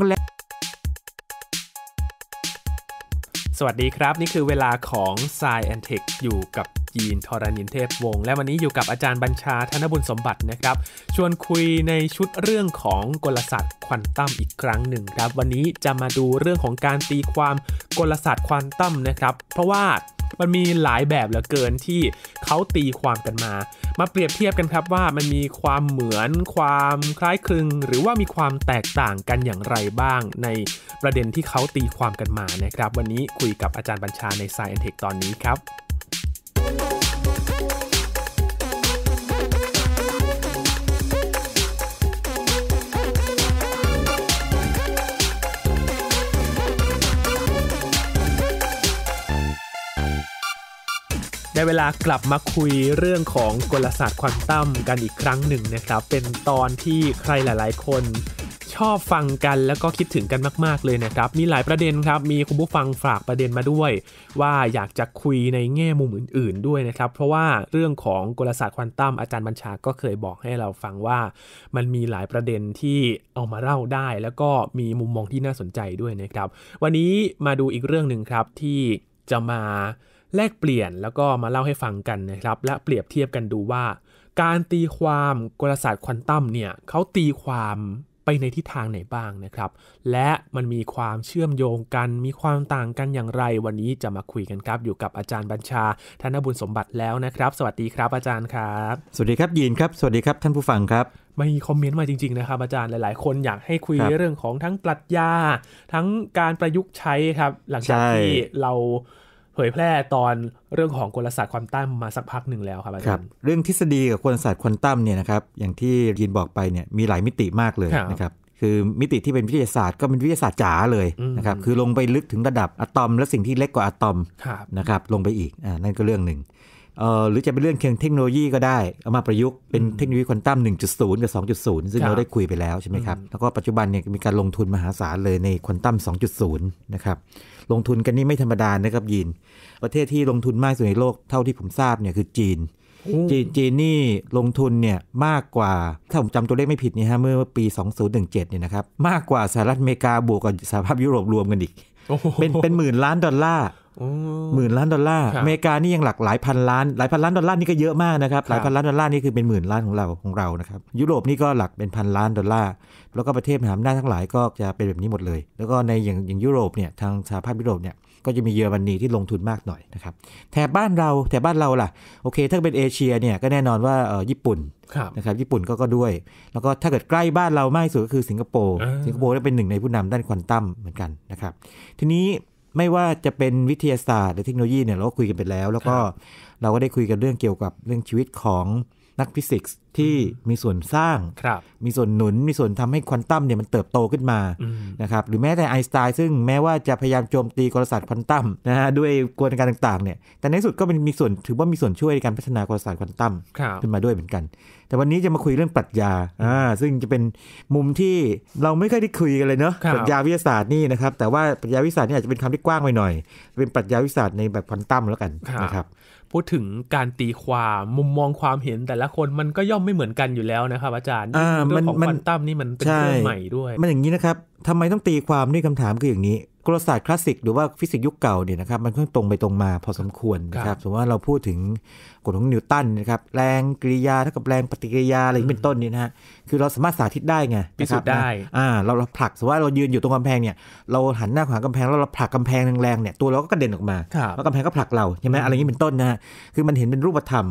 วงเล็สวัสดีครับ นี่คือเวลาของ s ซแอนเทคอยู่กับยีนทรานินเทพวงศ์และวันนี้อยู่กับอาจารย์บัญชาธนบุญสมบัตินะครับ ชวนคุยในชุดเรื่องของกลศาสตร์ควอนตัมอีกครั้งหนึ่งครับวันนี้จะมาดูเรื่องของการตีความกลศาสตร์ควอนตัมนะครับ เพราะว่ามันมีหลายแบบเหลือเกินที่เขาตีความกันมา มาเปรียบเทียบกันครับว่ามันมีความเหมือนความคล้ายคลึง หรือว่ามีความแตกต่างกันอย่างไรบ้างในประเด็นที่เขาตีความกันมานะครับ วันนี้คุยกับอาจารย์บัญชาในไซเอนเทคตอนนี้ครับได้เวลากลับมาคุยเรื่องของกลศาสตร์ควอนตัมกันอีกครั้งหนึ่งนะครับ เป็นตอนที่ใครหลาย ๆ คนชอบฟังกันแล้วก็คิดถึงกันมาก ๆเลยนะครับมีหลายประเด็นครับมีคุณผู้ฟังฝากประเด็นมาด้วย ว่าอยากจะคุยในแง่มุมอื่น ๆ ด้วยนะครับ เพราะว่าเรื่องของกลศาสตร์ควอนตัมอาจารย์บัญชา ก็เคยบอกให้เราฟังว่า มันมีหลายประเด็นที่เอามาเล่าได้ แล้วก็มีมุมมองที่น่าสนใจด้วยนะครับ วันนี้มาดูอีกเรื่องหนึ่งครับที่จะมาแลกเปลี่ยนแล้วก็มาเล่าให้ฟังกันนะครับ และเปรียบเทียบกันดูว่า การตีความกลศาสตร์ควอนตัมเนี่ยเขาตีความไปในทิศทางไหนบ้างนะครับ และมันมีความเชื่อมโยงกันมีความต่างกันอย่างไรวันนี้จะมาคุยกันครับ อยู่กับอาจารย์บัญชา ธนบุญสมบัติแล้วนะครับ สวัสดีครับ อาจารย์ครับ สวัสดีครับยีนครับสวัสดีครับ ท่านผู้ฟังครับมีคอมเมนต์มาจริงๆนะครับอาจารย์หลายๆ คนอยากให้คุยคเรื่องของทั้งปรัชญาทั้งการประยุกต์ใช้ครับ หลังจากที่เราเผยแพร่ตอนเรื่องของกลศาสตร์ควอนตัมมาสักพักหนึ่งแล้วครับอาจารย์เรื่องทฤษฎีกับกลศาสตร์ควอนตัมเนี่ยนะครับอย่างที่ยินบอกไปเนี่ยมีหลายมิติมากเลยนะครับคือมิติที่เป็นวิทยาศาสตร์ก็เป็นวิทยาศาสตร์จ๋าเลยนะครับคือลงไปลึกถึงระดับอะตอม และสิ่งที่เล็กกว่าอะตอมนะครับลงไปอีกอ่านั่นก็เรื่องหนึ่งหรือจะเป็นเรื่องเคียงเทคโนโลยีก็ได้ เอามาประยุกต์เป็นเทคโนโลยีควอนตัม1.0 กับ 2.0 ซึ่งเราได้คุยไปแล้วใช่ไหมครับ แล้วก็ปัจจุบันเนี่ยมีการลงทุนมหาศาลเลยในควอนตัม2.0นะครับลงทุนกันนี่ไม่ธรรมดานะครับยิน ประเทศที่ลงทุนมากสุดในโลกเท่าที่ผมทราบเนี่ยคือจีน จีนจีนนี่ลงทุนเนี่ยมากกว่า ถ้าผมจำตัวเลขไม่ผิดนี่ฮะเมื่อปี2017เนี่ยนะครับมากกว่าสหรัฐอเมริกาบวกกับสหภาพยุโรปรวมกันอีกเป็นเป็นหมื่นล้านดอลลาร์หมื่นล้านดอลลาร์ อเมริกานี่ยังหลักหลายพันล้าน หลายพันล้านดอลลาร์นี่ก็เยอะมากนะครับ หลายพันล้านดอลลาร์นี่คือเป็นหมื่นล้านของเราของเรานะครับยุโรปนี่ก็หลักเป็นพันล้านดอลลาร์แล้วก็ประเทศมหาอำนาจทั้งหลายก็จะเป็นแบบนี้หมดเลย แล้วก็ในอย่างอย่างยุโรปเนี่ยทางสหภาพยุโรปเนี่ยก็จะมีเยอรมนีที่ลงทุนมากหน่อยนะครับแถบบ้านเราแถบบ้านเราล่ะโอเค ถ้าเป็นเอเชียเนี่ยก็แน่นอนว่าญี่ปุ่นนะครับญี่ปุ่นก็ก็ด้วย แล้วก็ถ้าเกิดใกล้บ้านเรามากที่สุดก็คือสิงคโปร์สิงคโปร์ก็เป็นหนึ่งในผู้นำด้านควอนตัมเหมือนกันนะครับทีนี้ไม่ว่าจะเป็นวิทยาศาสตร์หรือเทคโนโลยีเนี่ย เราก็คุยกันไปแล้ว แล้วก็เราก็ได้คุยกันเรื่องเกี่ยวกับเรื่องชีวิตของนักฟิสิกส์ที่มีส่วนสร้าง มีส่วนหนุน มีส่วนทำให้ควอนตัมเนี่ยมันเติบโตขึ้นมา นะครับ หรือแม้แต่ไอน์สไตน์ซึ่งแม้ว่าจะพยายามโจมตีกลศาสตร์ควอนตัมนะฮะด้วยกลนการต่างๆเนี่ย แต่ในสุดก็เป็นมีส่วนถือว่ามีส่วนช่วยในการพัฒนากลศาสตร์ควอนตัมขึ้นมาด้วยเหมือนกัน แต่วันนี้จะมาคุยเรื่องปรัชญา อ่า ซึ่งจะเป็นมุมที่เราไม่เคยได้คุยกันเลยเนาะปรัชญาวิทยาศาสตร์นี่นะครับ แต่ว่าปรัชญาวิทยาศาสตร์นี่อาจจะเป็นคำที่กว้างไปหน่อย เป็นปรัชญาวิทยาศาสตร์ในแบบควอนตัมแล้วกันนะครับพูดถึงการตีความมุมมองความเห็นแต่ละคนมันก็ย่อมไม่เหมือนกันอยู่แล้วนะครับอาจารย์เรื่องของควอนตัมนี่มันเป็นเรื่องใหม่ด้วย มันอย่างนี้นะครับ ทำไมต้องตีความด้วยคำถามคืออย่างนี้กลศาสตร์คลาสสิกหรือว่าฟิสิกส์ยุคเก่าเนี่ยนะครับมันค่อนตรงไปตรงมาพอสมควรนะครับสมมติว่าเราพูดถึงกฎของนิวตันนะครับแรงกริยาเท่ากับแรงปฏิกิริยาอะไรเป็นต้นนี่นะฮะคือเราสามารถสาธิตได้ไงพิสูจน์ได้อ่าเราผลักสมมติว่าเรายืนอยู่ตรงกำแพงเนี่ยเราหันหน้าขวากำแพงแล้วเราผลักกำแพงแรงๆเนี่ยตัวเราก็กระเด็นออกมาแล้วกำแพงก็ผลักเราใช่ไหมอะไรอย่างนี้เป็นต้นนะฮะคือมันเห็นเป็นรูปธรรม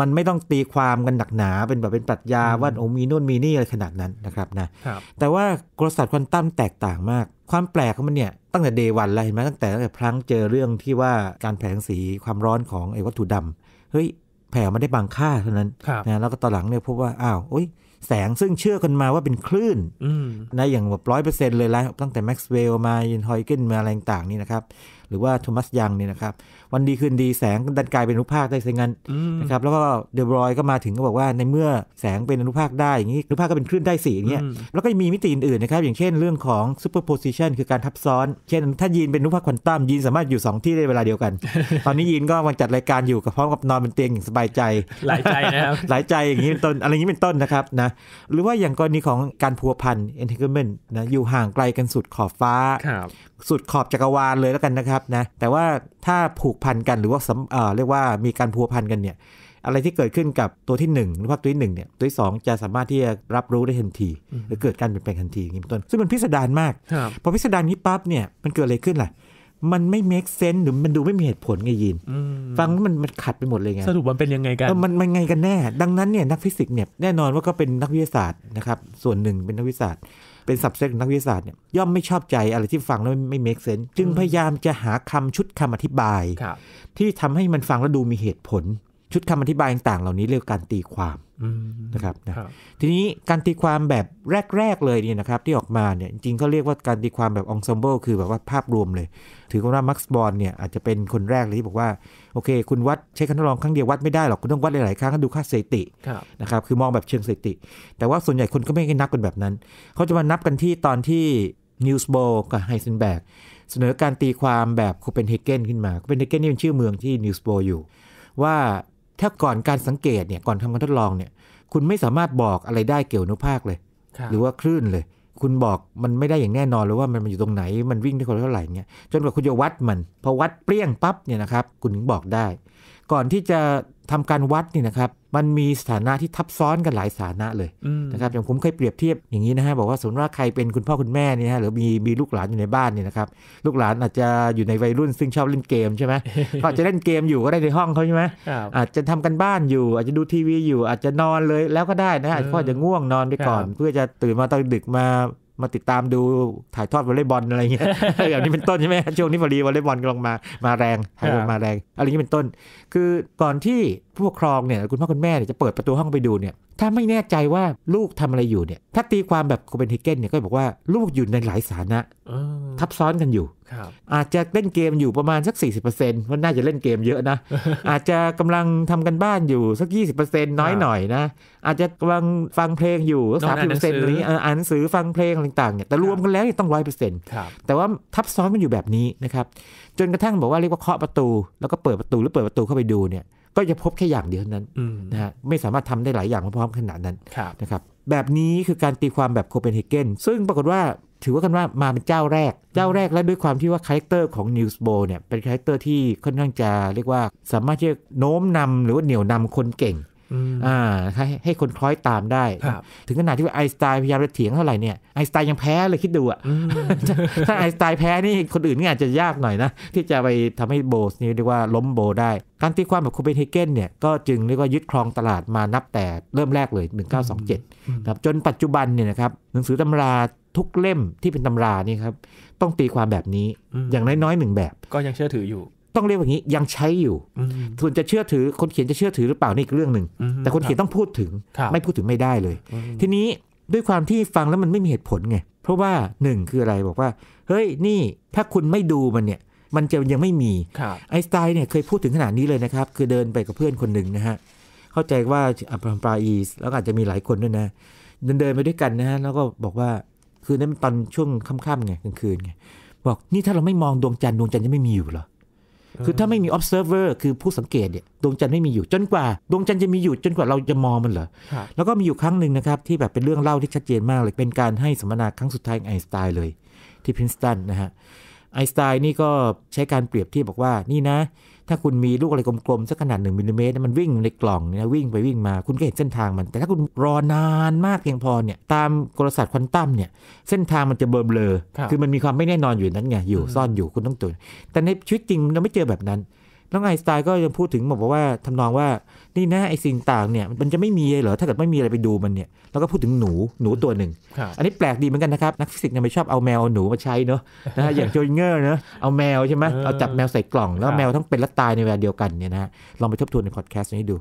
มันไม่ต้องตีความกันหนักหนาเป็นแบบเป็นปรัชญาว่าโอ้มีนู่นมีนี่อะไรขนาดนั้นนะครับนะแต่ว่ากลศาสตร์ควอนตัมแตกต่างมากความแปลกของมันเนี่ย ตั้งแต่เดวันเลยเห็นไหมตั้งแต่ตั้งแต่พลังเจอเรื่องที่ว่าการแผงสีความร้อนของไอ้วัตถุดำเฮ้ยแผ่มาได้บางค่าเท่านั้นนะแล้วก็ตอนหลังเนี่ยพบว่า อ้าวโอ้ยแสงซึ่งเชื่อกันมาว่าเป็นคลื่นนะอย่างแบบร้อยเปอร์เซ็นต์เลยลตั้งแต่แม็กซ์เวลล์มายินฮอยเกนมาอะไรต่างนี่นะครับหรือว่าโทมัสยังนี่นะครับวันดีคืนดีแสงดันกลายเป็นอนุภาคได้ซะงั้นนะครับแล้วก็เดบรอยก็มาถึงก็บอกว่าในเมื่อแสงเป็นอนุภาคได้ อย่างนี้อนุภาคก็เป็นคลื่นได้สีอย่างเงี้ยแล้วก็มีมิติอื่นๆนะครับ อย่างเช่นเรื่องของซูเปอร์โพซิชันคือการทับซ้อนเช่นถ้ายีนเป็นอนุภาคควอนตัมยีนสามารถอยู่ 2 ที่ในเวลาเดียวกัน ตอนนี้ยีนก็วางจัดรายการอยู่กับพร้อมกับนอนบนเตียงอย่างสบายใจหลายใจนะครับหลายใจอย่างนี้เป็นต้นอะไรงนี้เป็นต้นนะครับนะหรือว่าอย่างกรณีของการพัวพันเน n t a n g l เมนต์นะอยู่ห่างไกลกันสุดขอบฟ้าสุดขอบจักรวาลเลยแล้วกันนะครับนะแต่ว่าถ้าผูกพันกันหรือว่าเรียกว่ามีการพัวพันกันเนี่ยอะไรที่เกิดขึ้นกับตัวที่1หรือว่าตัวที่หนึ่งเนี่ยตัวที่สองจะสามารถที่จะรับรู้ได้ทันที หรือเกิดการเปลี่ยนแปลงทันทีอย่างนี้เป็นต้นซึ่งมันพิสดารมาก พอพิสดารนี้ปั๊บเนี่ยมันเกิดอะไรขึ้นล่ะ มันไม่ make sense หรือมันดูไม่มีเหตุผลไงยินฟังมันมันขัดไปหมดเลยไงสรุปมันเป็นยังไงกันมันมันไงกันแน่ ดังนั้นเนี่ยนักฟิสิกส์เนี่ยแน่นอนว่าก็เป็นนักวิทยาศาสตร์นะครับ ส่วนหนึ่งเป็นนักวิทยาศาสตร์เป็นสับเซตของนักวิทยาศาสตร์เนี่ยย่อมไม่ชอบใจ อะไรที่ฟังแล้วไม่เมคเซนจึงพยายามจะหาคำชุดคำอธิบาย ที่ทำให้มันฟังแล้วดูมีเหตุผลชุดคำอธิบายต่างเหล่านี้เรียกการตีความนะครับนะทีนี้การตีความแบบแรก ๆ เลยเนี่ยนะครับที่ออกมาเนี่ยจริงเขาเรียกว่าการตีความแบบองซอมเบิลคือแบบว่าภาพรวมเลยถือว่ามักซ์บอลเนี่ยอาจจะเป็นคนแรกเลยที่บอกว่า โอเค คุณวัดใช้การทดลองครั้งเดียววัดไม่ได้หรอก คุณต้องวัดหลายๆครั้งดูค่าสถิตินะครับ คือมองแบบเชิงสถิติ แต่ว่าส่วนใหญ่คนก็ไม่ได้นับกันแบบนั้นเขาจะมานับกันที่ตอนที่นิวส์โบกับไฮเซนแบกเสนอการตีความแบบโคเปนเฮเกนขึ้นมาโคเปนเฮเกนนี่เป็นชื่อเมืองที่นิวส์โบอยู่ ว่าถ้าก่อนการสังเกตเนี่ยก่อนทำการทดลองเนี่ย คุณไม่สามารถบอกอะไรได้เกี่ยวนุภาคเลย หรือว่าคลื่นเลย คุณบอกมันไม่ได้อย่างแน่นอนหรือว่ามันมันอยู่ตรงไหน มันวิ่งได้เท่าไหร่เนี่ยจนกว่าคุณจะวัดมันพอวัดเปรี้ยงปั๊บเนี่ยนะครับ คุณถึงบอกได้ ก่อนที่จะทำการวัดนี่นะครับมันมีสถานะที่ทับซ้อนกันหลายสถานะเลยนะครับอย่างผมเคยเปรียบเทียบอย่างนี้นะฮะบอกว่าสมมติว่าใครเป็นคุณพ่อคุณแม่เนี่ยฮะหรือมีมีลูกหลานอยู่ในบ้านเนี่ยนะครับลูกหลานอาจจะอยู่ในวัยรุ่นซึ่งชอบเล่นเกมใช่ไหมก็อาจจะเล่นเกมอยู่ก็ได้ในห้องเขาใช่ไหมอาจจะทำกันบ้านอยู่ อาจจะดูทีวีอยู่ อาจจะนอนเลยแล้วก็ได้นะฮอาจจะง่วงนอนไปก่อน เพื่อจะตื่นมาตอนดึกมามาติดตามดูถ่ายทอดวอลเลย์บอลอะไรเงี้ยแบบนี้เป็นต้นใช่ไหม ช่วงนี้พอดีวอลเลย์บอลกำลังมา มาแรงไทยบอลมาแรง อะไรนงี้เป็นต้น คือก่อนที่ผู้ปกครองเนี่ยคุณพ่อคุณแม่เนี่ยจะเปิดประตูห้องไปดูเนี่ยถ้าไม่แน่ใจว่าลูกทำอะไรอยู่เนี่ย ถ้าตีความแบบโคเปนเฮเกนเนี่ยก็บอกว่า ลูกอยู่ในหลายสานะ ทับซ้อนกันอยู่ อาจจะเล่นเกมอยู่ประมาณสัก 40%ว่าน่าจะเล่นเกมเยอะนะ อาจจะกำลังทำกันบ้านอยู่สัก 20%น้อยหน่อยนะ อาจจะกำลังฟังเพลงอยู่สามสิบเปอร์เซ็นต์นี้อ่านหนังสือฟังเพลงต่างๆเนี่ยแต่รวมกันแล้วต้องร้อยเปอร์เซ็นต์แต่ว่าทับซ้อนกันอยู่แบบนี้นะครับจนกระทั่งบอกว่าเรียกว่าเคาะประตู แล้วก็เปิดประตูหรือเปิดประตูเข้าไปดูเนี่ยก็จะพบแค่อย่างเดียวนั้นนะฮะไม่สามารถทำได้หลายอย่างพร้อมๆขนาดนั้นนะครับ แบบนี้คือการตีความแบบโคเปนเฮเกนซึ่งปรากฏว่าถือว่ากันว่ามาเป็นเจ้าแรกเจ้าแรกและด้วยความที่ว่าคาแรคเตอร์ของนิวส์โบเนี่ยเป็นคาแรคเตอร์ที่ค่อนข้างจะเรียกว่าสามารถที่จะโน้มนำหรือว่าเหนี่ยวนำคนเก่งอ่าให้ให้คนคล้อยตามได้ ถึงขนาดที่ว่าไอสไตล์พยายามจะเถียงเท่าไหร่เนี่ยไอสไตล์ยังแพ้เลยคิดดูอ่ะถ้าไอสไตล์แพ้นี่คนอื่นนี่อาจจะยากหน่อยนะ ที่จะไปทำให้โบสนี่เรียกว่าล้มโบได้ การตีความแบบโคเปนเฮเกนเนี่ยก็จึงเรียกว่ายึดครองตลาดมานับแต่เริ่มแรกเลย 1927 ครับ จนปัจจุบันเนี่ยนะครับหนังสือตำราทุกเล่มที่เป็นตำรานี่ครับต้องตีความแบบนี้อย่างน้อยๆหนึ่งแบบ ก็ยังเชื่อถืออยู่ต้องเรียกว่างี้ยังใช้อยู่ส่วนจะเชื่อถือคนเขียนจะเชื่อถือหรือเปล่านี่อีกเรื่องหนึ่ง แต่คนเขียนต้องพูดถึง ไม่พูดถึงไม่ได้เลย ทีนี้ด้วยความที่ฟังแล้วมันไม่มีเหตุผลไง เพราะว่าหนึ่งคืออะไรบอกว่า เฮ้ยนี่ถ้าคุณไม่ดูมันเนี่ย มันจะยังไม่มีไอสไตล์เนี่ยเคยพูดถึงขนาดนี้เลยนะครับ คือเดินไปกับเพื่อนคนหนึ่งนะฮะ เข้าใจว่าอับราฮัมปราอีสแล้วอาจจะมีหลายคนด้วยนะ เดินเดินไปด้วยกันนะฮะ แล้วก็บอกว่า คือนั้นตอนช่วงค่ำๆไงกลางคืนไง บอกนี่ถ้าเราไม่มองดวงจันทร์ดวงจันทร์จะไม่มีอยู่หรอคือถ้าไม่มี observer คือผู้สังเกตเนี่ยดวงจันทร์ไม่มีอยู่จนกว่า ดวงจันทร์จะมีอยู่จนกว่าเราจะมองมันเหรอ แล้วก็มีอยู่ครั้งหนึ่งนะครับ ที่แบบเป็นเรื่องเล่าที่ชัดเจนมากเลยเป็นการให้สัมมนาครั้งสุดท้ายของไอน์สไตน์เลย ที่พินสตันนะฮะไอน์สไตน์นี่ก็ใช้การเปรียบเทียบบอกว่านี่นะถ้าคุณมีลูกอะไรกลมๆ สักขนาด1มิลลิเมตรมันวิ่งในกล่องเนี่ยวิ่งไปวิ่งมาคุณก็เห็นเส้นทางมัน แต่ถ้าคุณรอนานมากเพียงพอเนี่ยตามกลศาสตร์ควอนตัมเนี่ยเส้นทางมันจะเบลอเบลอ คือมันมีความไม่แน่นอนอยู่นั้นไง อยู่ซ่อนอยู่คุณต้องตื่นแต่ในชีวิตจริงเราไม่เจอแบบนั้นแล้วไอน์สไตน์ก็ยังพูดถึงบอกว่าทำนองว่านี่นะ ไอสิ่งต่างเนี่ยมันจะไม่มีเลยเหรอถ้าเกิดไม่มีอะไรไปดูมันเนี่ยแล้วก็พูดถึงหนูหนูตัวหนึ่ง อันนี้แปลกดีเหมือนกันนะครับ นักฟิสิกส์เนี่ยไม่ชอบเอาแมวหนูมาใช้เนาะนะอย่างโจเงอร์เนาะเอาแมวใช่ไหมเอาจับแมวใส่กล่องแล้วแมวทั้งเป็นและตายในเวลาเดียวกันเนี่ยนะลองไปทบทวนในพอดแคสต์นี้ดู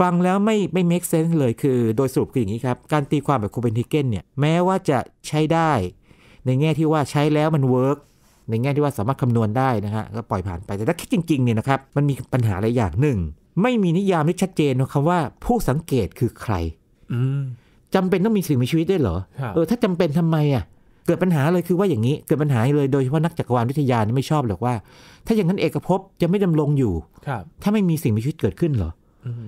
ฟังแล้วไม่ไม่ make sense เลยคือโดยสรุปคืออย่างนี้ครับการตีความแบบโคเปนเฮเกนเนี่ยแม้ว่าจะใช้ได้ ในแง่ที่ว่าใช้แล้วมันเวิร์กในแง่ที่ว่าสามารถคำนวณได้นะฮะก็ปล่อยผ่านไปแต่ถ้าคิดจริงๆเนี่ยนะครับมันมีปัญหาหลายอย่างหนึ่ง ไม่มีนิยามที่ชัดเจนของคำว่าผู้สังเกตคือใครจำเป็นต้องมีสิ่งมีชีวิตด้วยเหรอเออถ้าจำเป็นทำไมอ่ะเกิดปัญหาเลยคือว่าอย่างนี้เกิดปัญหาเลยโดยเฉพาะนักจักรวาลวิทยานี่ไม่ชอบหรอกว่า ถ้าอย่างนั้นเอกภพจะไม่ดำรงอยู่ถ้าไม่มีสิ่งมีชีวิตเกิดขึ้นเหรอ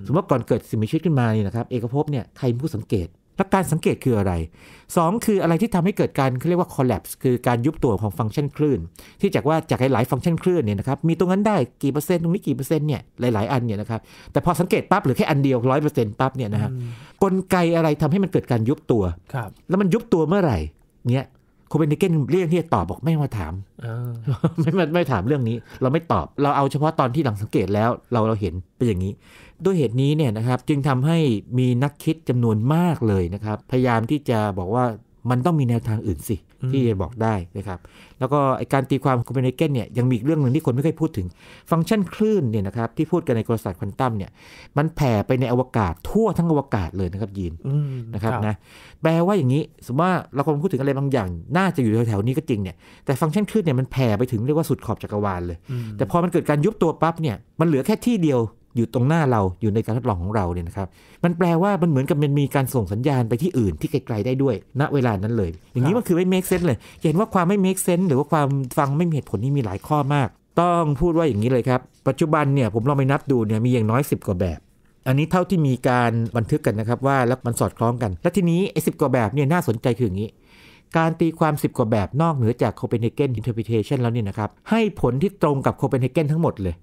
สมมติว่าก่อนเกิดสิ่งมีชีวิตขึ้นมาเนี่ยนะครับ เอกภพเนี่ยใครผู้สังเกตและการสังเกตคืออะไร 2 คืออะไรที่ทำให้เกิดการเรียกว่า collapse คือการยุบตัวของฟังก์ชันคลื่น ที่จากว่าจากหลายฟังก์ชันคลื่นเนี่ยนะครับมีตรงนั้นได้กี่เปอร์เซ็นต์ตรงนี้กี่เปอร์เซ็นต์เนี่ยหลายๆอันเนี่ยนะครับแต่พอสังเกตปั๊บหรือแค่อันเดียวร้อยเปอร์เซ็นต์ปั๊บเนี่ยนะฮะกลไกอะไรทำให้มันเกิดการยุบตัว แล้วมันยุบตัวเมื่อไหร่เนี่ยโคเปนิเกนเรียกที่จะตอบบอกไม่มาถามไม่ไม่ถามเรื่องนี้ เราไม่ตอบเราเอาเฉพาะตอนที่หลังสังเกตแล้วเราเราเห็นเป็นอย่างนี้ด้วยเหตุนี้เนี่ยนะครับจึงทำให้มีนักคิดจำนวนมากเลยนะครับ พยายามที่จะบอกว่ามันต้องมีแนวทางอื่นสิ ที่จะบอกได้นะครับ แล้วก็การตีความของเพนเเกนเนี่ยยังมีอีกเรื่องหนึ่งที่คนไม่ค่อยพูดถึง ฟังก์ชันคลื่นเนี่ยนะครับที่พูดกันในกรศสตร์ควอนตัมเนี่ยมันแผ่ไปในอวกาศทั่วทั้งอวกาศเลยนะครับยีนนะครับนะแปลว่าอย่างนี้สมมติว่าเราคงพูดถึงอะไรบางอย่าง น่าจะอยู่แถวๆนี้ก็จริงเนี่ยแต่ฟังก์ชันคลื่นเนี่ยมันแผ่ไปถึงเรียกว่าสุดขอบจักรวาลเลย แต่พอมันเกิดการยุบตัวปั๊บเนี่ยมันเหลือแค่ที่เดียวอยู่ตรงหน้าเราอยู่ในการทดลองของเราเนี่ยนะครับมันแปลว่ามันเหมือนกับมันมีการส่งสัญญาณไปที่อื่นที่ไกลๆได้ด้วย ณเวลานั้นเลย อย่างนี้มันคือไม่ make sense เลยเห็นว่าความไม่ make sense หรือว่าความฟังไม่มีเหตุผลนี่มีหลายข้อมาก ต้องพูดว่าอย่างนี้เลยครับปัจจุบันเนี่ยผมลองไปนับดูเนี่ยมีอย่างน้อย 10 กว่าแบบ อันนี้เท่าที่มีการบันทึกกันนะครับว่าแล้วมันสอดคล้องกัน และทีนี้ไอ้สิกว่าแบบเนี่ยน่าสนใจคืออย่างนี้ การตีความ 10กว่าแบบนอกเหนือจากโคเปนเฮเกนอินเทอร์พิเทชันแล้วนี่นะครับให้ผลที่ตรงกับโคเปนเฮเกนทั้งหมดเลย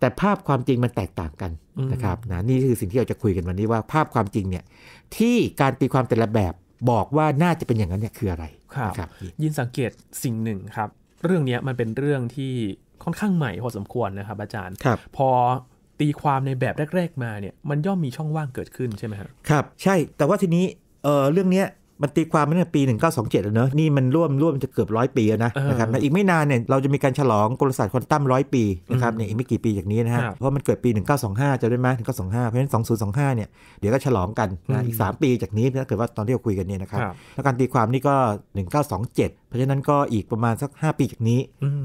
แต่ภาพความจริงมันแตกต่างกันนะครับนะนี่คือสิ่งที่เราจะคุยกันวันนี้ว่าภาพความจริงเนี่ยที่การตีความแต่ละแบบบอกว่าน่าจะเป็นอย่างนั้นเนี่ยคืออะไรครับ ยินสังเกตสิ่งหนึ่งครับ เรื่องนี้มันเป็นเรื่องที่ค่อนข้างใหม่พอสมควรนะครับ อาจารย์ พอตีความในแบบแรกๆมาเนี่ยมันย่อมมีช่องว่างเกิดขึ้นใช่ไหมครับครับใช่แต่ว่าทีนี้เเรื่องนี้มันตีความมาตั้งแต่ปี 1927 แล้วเนอะนี่มันร่วมร่วมจะเกือบร้อยปีแล้วนะนะครับอีกไม่นานเนี่ยเราจะมีการฉลองกลศาสตร์คอนตัมร้อยปีนะครับเนี่ยอีกไม่กี่ปีจากนี้นะฮะเพราะมันเกิดปี 1925 จะได้ไหม1925 เพราะฉะนั้น 2025 เนี่ยเดี๋ยวก็ฉลองกันนะอีก 3 ปีจากนี้ถ้าเกิดว่าตอนที่เราคุยกันเนี่ยนะครับแล้วการตีความนี่ก็ 1927 เพราะฉะนั้นก็อีกประมาณสัก 5 ปีจากนี้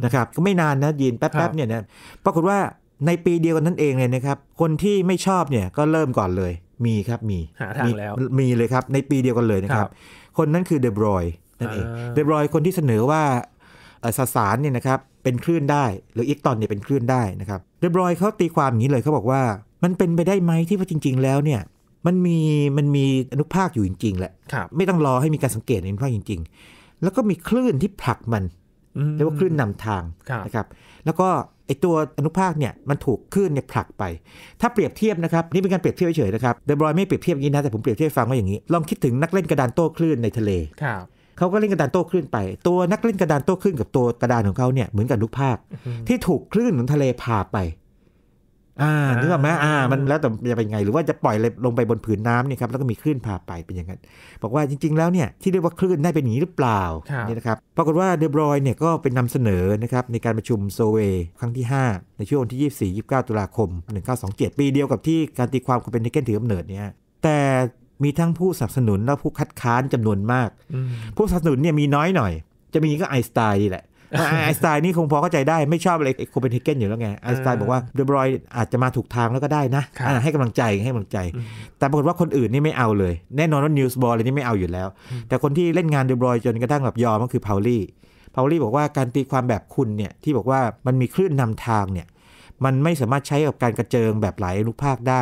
นะครับก็ไม่นานนะยีนแป๊บ ๆ เนี่ยนะปรากฏว่าในปีเดียวกันนั่นเองเลยนะครับคนที่ไม่ชอบเนี่ยก็เริ่มก่อนเลยมีครับมีหาทางแล้วมีเลยครับ ในปีเดียวกันเลยนะครับ คนนั้นคือเดบรอยนั่นเองเดบรอยคนที่เสนอว่าสสารเนี่ยนะครับเป็นคลื่นได้ หรืออิกตอนเนี่ยเป็นคลื่นได้นะครับเดบรอยเขาตีความอย่างนี้เลยเขาบอกว่ามันเป็นไปได้ไหมที่ว่าจริง ๆ แล้วเนี่ยมันมีมันมีอนุภาคอยู่จริง ๆแหละไม่ต้องรอให้มีการสังเกตอนุภาคจริง ๆ แล้วก็มีคลื่นที่ผลักมันเรียกว่าคลื่นนำทางนะครับ แล้วก็ไอตัวอนุภาคเนี่ยมันถูกคลื่นเนี่ยผลักไป ถ้าเปรียบเทียบนะครับนี่เป็นการเปรียบเทียบเฉยๆนะครับเดบรอยไม่เปรียบเทียบอย่างนี้นะแต่ผมเปรียบเทียบฟังว่าอย่างนี้ลองคิดถึงนักเล่นกระดานโต้คลื่นในทะเลเขาก็เล่นกระดานโต้คลื่นไป ตัวนักเล่นกระดานโต้คลื่น กับตัวกระดานของเขาเนี่ยเหมือนกับลูกภาคที่ถูกคลื่นของทะเลพาไปอ่านึกออกไหมอ่ามันแล้วแต่จะเป็นไง หรือว่าจะปล่อยลงไปบนผืนน้ำนี่ครับแล้วก็มีคลื่นพาไปเป็นอย่างนั้น บอกว่าจริงๆแล้วเนี่ยที่เรียกว่าคลื่นได้เป็นอย่างนี้หรือเปล่าเนี่ยนะครับปรากฏว่าเดบรอยเนี่ยก็เป็นนำเสนอนะครับในการประชุมโซเวครั้งที่ 5 ในช่วงที่ 24 29 ตุลาคม 1927 ปีเดียวกับที่การตีความคอเป็นเิเกนถือกำเนิดเนี่ยแต่มีทั้งผู้สนับสนุนและผู้คัดค้านจำนวนมาก ผู้สนับสนุนเนี่ยมีน้อยหน่อยจะมีก็ไอสไตล์นี่แหละไอสไตล์นี่คงพอเข้าใจได้ไม่ชอบอะไรโคเปนเฮเกนอยู่แล้วไงไอสไตล์บอกว่าเดบรอยอาจจะมาถูกทางแล้วก็ได้นะ ให้กำลังใจให้กำลังใจ แต่ปรากฏว่าคนอื่นนี่ไม่เอาเลย แน่นอนว่านิวส์บอละไรนี่ไม่เอาอยู่แล้ว แต่คนที่เล่นงานเดบรอยจนกระทั่งแบบยอมก็คือพาวลี่พาวลี่บอกว่าการตีความแบบคุณเนี่ยที่บอกว่ามันมีคลื่นนำทางเนี่ยมันไม่สามารถใช้กับการกระเจิงแบบหลายลูกภาคได้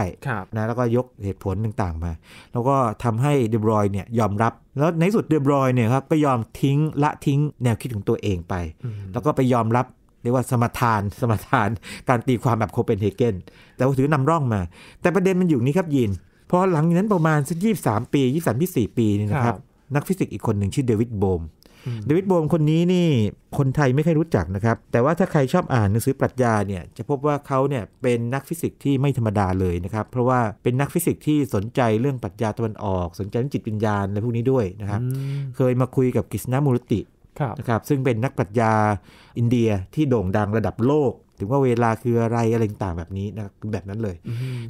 นะแล้วก็ยกเหตุผลต่างๆมา แล้วก็ทำให้เดบรอยเนี่ยยอมรับ แล้วในสุดเดบรอยเนี่ยครับก็ยอมทิ้ง ละทิ้งแนวคิดของตัวเองไป แล้วก็ไปยอมรับ เรียกว่าสมทานสมทานการตีความแบบโคเปนเฮเกนแต่ว่าถือนำร่องมา แต่ประเด็นมันอยู่นี้ครับยินพอหลังนั้นประมาณสักยี่สามปียี่สามี่สี่ปีนี่นะครับนักฟิสิกส์อีกคนหนึ่งชื่อเดวิดโบมเดวิดโบมคนนี้นี่ คนไทยไม่ค่อยรู้จักนะครับ แต่ว่าถ้าใครชอบอ่านหนังสือปรัชญาเนี่ยจะพบว่าเขาเนี่ยเป็นนักฟิสิกส์ที่ไม่ธรรมดาเลยนะครับ เพราะว่าเป็นนักฟิสิกส์ที่สนใจเรื่องปรัชญาตะวันออก สนใจเรื่องจิตวิญญาณอะไรพวกนี้ด้วยนะครับ เคยมาคุยกับกฤษณมูรตินะครับ ซึ่งเป็นนักปรัชญาอินเดียที่โด่งดังระดับโลก ถึงว่าเวลาคืออะไรอะไรต่างแบบนี้นะ แบบนั้นเลย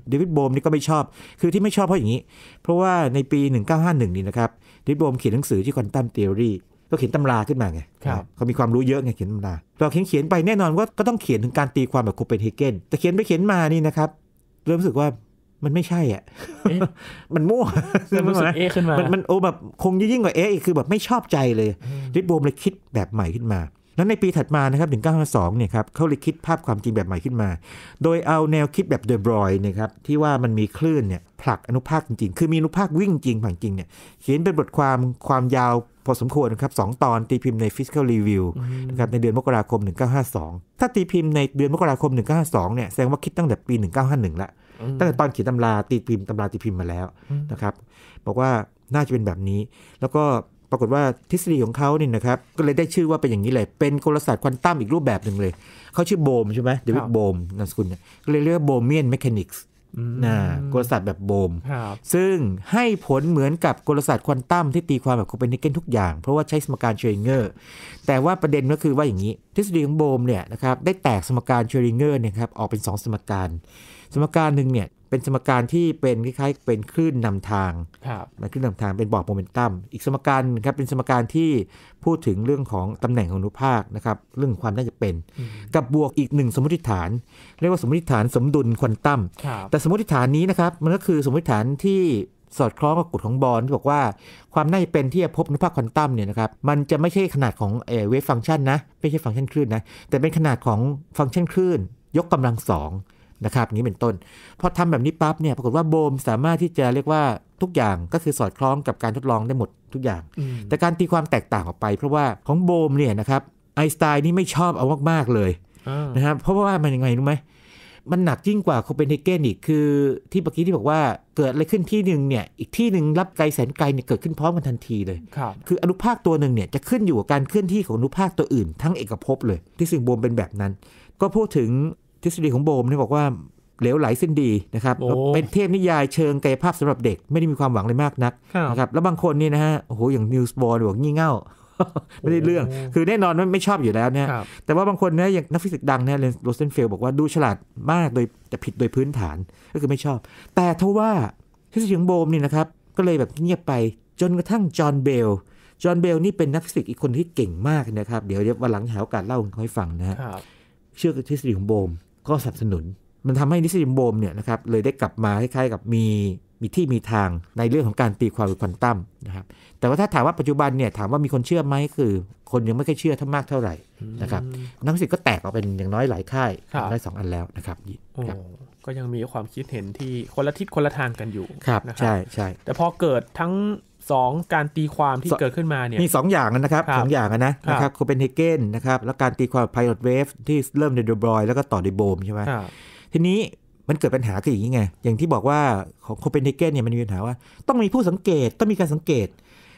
เดวิดโบมนี่ก็ไม่ชอบ คือที่ไม่ชอบเพราะอย่างนี้ เพราะว่าในปี1951นี่นะครับเดวิดโบมเขียนหนังสือที่คอนตัมเทอรี่เราเขียนตำราขึ้นมาไงเขามีความรู้เยอะไงเขียนตำราเราเขียนเขียนไปแน่นอนว่าก็ต้องเขียนถึงการตีความแบบโคเปนเฮเกน แต่เขียนไปเขียนมานี่นะครับ เริ่มรู้สึกว่ามันไม่ใช่อ่ะมันมั่วเริ่มรู้สึกเอขึ้นมา มันโอ้แบบคงยิ่งกว่าเออีกคือแบบไม่ชอบใจเลย ริบโบมเลยคิดแบบใหม่ขึ้นมา แล้วในปีถัดมานะครับถึง952เนี่ยครับเขาเลยคิดภาพความจริงแบบใหม่ขึ้นมา โดยเอาแนวคิดแบบเดบรอยนะครับที่ว่ามันมีคลื่นเนี่ยผลักอนุภาคจริงๆ คือมีอนุภาควิ่งจริงผังจริงเนี่ยเขียนเป็นบทความความยาวพอสมควรนะครับสตอนตีพิมพ์ใน Fiscal Review นะครับในเดือนมกราคม 1952 ถ้าตีพิมพ์ในเดือนมกราคม1952เนี่ยแสดงว่าคิดตั้งแต่ปี 1951 ละตั้งแต่ตอนเขียนตำราตีพิมพ์ตำราตีพิมพ์มาแล้ว นะครับ บอกว่าน่าจะเป็นแบบนี้ แล้วก็ปรากฏว่าทฤษฎีของเขาเนี่ยนะครับก็เลยได้ชื่อว่าเป็นอย่างนี้เลยเป็นกลศาสตร์ควอนตัมอีกรูปแบบหนึ่งเลยเขาชื่อโบมใช่ไหมเดวิดโบมนามสกุลก็เลยเรียกว่าโบเมียนแมคานิกส์นะกลศาสตร์แบบโบม ซึ่งให้ผลเหมือนกับกลศาสตร์ควอนตัมที่ตีความแบบโคเปนเฮเกนทุกอย่าง เพราะว่าใช้สมการเชอริงเกอร์แต่ว่าประเด็นก็คือว่าอย่างนี้ ทฤษฎีของโบมเนี่ยนะครับได้แตกสมการเชอริงเกอร์เนี่ยครับออกเป็น 2 สมการ สมการหนึ่งเนี่ยเป็นสมการที่เป็นคล้ายๆ เป็นคลื่นนำทางนะคลื่นนำทางเป็นบอกโมเมนตัมอีกสมการครับ เป็นสมการที่พูดถึงเรื่องของตำแหน่งของอนุภาคนะครับ เรื่องความน่าจะเป็น กับบวกอีกหนึ่งสมมติฐาน เรียกว่าสมมติฐานสมดุลควอนตัมแต่สมมติฐานนี้นะครับ มันก็คือสมมติฐานที่สอดคล้องกับกฎของบอลที่บอกว่า ความน่าจะเป็นที่จะพบอนุภาคควอนตัมเนี่ยนะครับมันจะไม่ใช่ขนาดของเวฟฟังก์ชันนะ ไม่ใช่ฟังก์ชันคลื่นนะแต่เป็นขนาดของฟังก์ชันคลื่น ยกกำลังสองนะครับนี้เป็นต้นพอทำแบบนี้ปั๊บเนี่ยปรากฏว่าโบมสามารถที่จะเรียกว่าทุกอย่างก็คือสอดคล้องกับการทดลองได้หมดทุกอย่าง แต่การตีความแตกต่างออกไปเพราะว่าของโบมเนี่ยนะครับ ไอสไตน์นี่ไม่ชอบเอามากๆเลยนะครับเพราะว่ามันยังไงรู้ไหม มันหนักยิ่งกว่าโคเปนเฮเกนอีก คือที่เมื่อกี้ที่บอกว่าเกิดอะไรขึ้นที่หนึ่งเนี่ยอีกที่หนึ่งรับไกลแสนไกลเนี่ยเกิดขึ้นพร้อมกันทันทีเลยคคืออนุภาคตัวหนึ่งเนี่ยจะขึ้นอยู่กับการเคลื่อนที่ของอนุภาคตัวอื่น ทั้งเอกภพเลย ที่สิ่งบวมเป็นแบบนั้น ก็พูดถึงทฤษฎีของโบมเนี่ยบอกว่าเหลวไหลสิ้นดีนะครับ เป็นเทพนิยายเชิงกายภาพสำหรับเด็กไม่ได้มีความหวังเลยมากนักนะครับ แล้วบางคนนี่นะฮะโอ้โหอย่างนิวส์บอลบอกงี่เง่าไม่ได้เรื่องคือแน่นอนม่ไม่ชอบอยู่แล้วเนี่ยแต่ว่าบางคนนะอย่างนักฟิสิกส์ดังเนี่ยเรนโรสเซนเฟลบอกว่าดูฉลาดมากโดยแต่ผิดโดยพื้นฐานก็คือไม่ชอบ แต่ทว่าทฤษฎีของโบมนี่นะครับก็เลยแบบเงียบไป จนกระทั่งจอห์นเบลจอห์นเบลนี่เป็นนักฟิสิกส์อีกคนที่เก่งมากนะครับเดี๋ยววันหลังหาโอกาสเล่าให้ฟังนะเชื่อทฤษฎีของโบมก็สนับสนุน มันทำให้นิสิมโบมเนี่ยนะครับเลยได้กลับมาคล้ายๆ กับมีมีที่มีทางในเรื่องของการตีความควอนตัมนะครับ แต่ว่าถ้าถามว่าปัจจุบันเนี่ยถามว่ามีคนเชื่อไหมคือคนยังไม่ค่อยเชื่อทั้งมากเท่าไหร่นะครับ นักศิทษา์ก็แตกออกเป็นอย่างน้อยหลายค่ายได้สองอันแล้วนะครับก็ยังมีความคิดเห็นที่คนละทิศคนละทางกันอยู่ครับ ใช่ใช่แต่พอเกิดทั้ง2การตีความที่เกิดขึ้นมาเนี่ยมี 2 อย่างนะครับสองอย่างนะนะครับโคเปนเฮเกนนะครับแล้วการตีความไพลอตเวฟที่เริ่มในเดบรอยแล้วก็ต่อในโบมใช่ไหมทีนี้มันเกิดปัญหาคืออย่างนี้ไง อย่างที่บอกว่าของโคเปนเฮเกนเนี่ยมันมีปัญหาว่า ต้องมีผู้สังเกตต้องมีการสังเกต